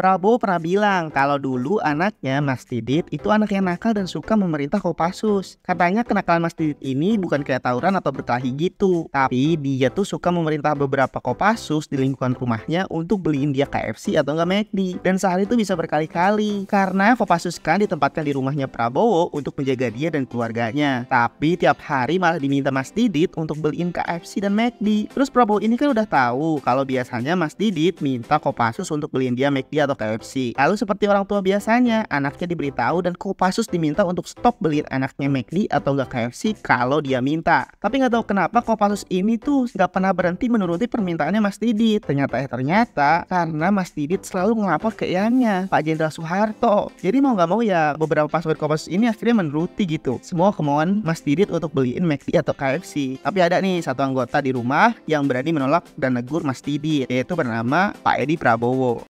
Prabowo pernah bilang kalau dulu anaknya Mas Didit itu anak yang nakal dan suka memerintah Kopassus. Katanya kenakalan Mas Didit ini bukan kayak tawuran atau berkelahi gitu, tapi dia tuh suka memerintah beberapa Kopassus di lingkungan rumahnya untuk beliin dia KFC atau enggak McD. Dan sehari itu bisa berkali-kali karena Kopassus kan ditempatkan di rumahnya Prabowo untuk menjaga dia dan keluarganya. Tapi tiap hari malah diminta Mas Didit untuk beliin KFC dan McD. Terus Prabowo ini kan udah tahu kalau biasanya Mas Didit minta Kopassus untuk beliin dia McD atau atau KFC. Lalu seperti orang tua biasanya, anaknya diberitahu dan Kopassus diminta untuk stop beliin anaknya McD atau gak KFC kalau dia minta. Tapi nggak tahu kenapa Kopassus ini tuh nggak pernah berhenti menuruti permintaannya Mas Didit. Ternyata ya ternyata karena Mas Didit selalu ngelapor ke eyangnya, Pak Jenderal Soeharto. Jadi mau nggak mau ya beberapa password Kopassus ini akhirnya menuruti gitu. Semua kemauan Mas Didit untuk beliin McD atau KFC. Tapi ada nih satu anggota di rumah yang berani menolak dan negur Mas Didit, yaitu bernama Pak Edi Prabowo.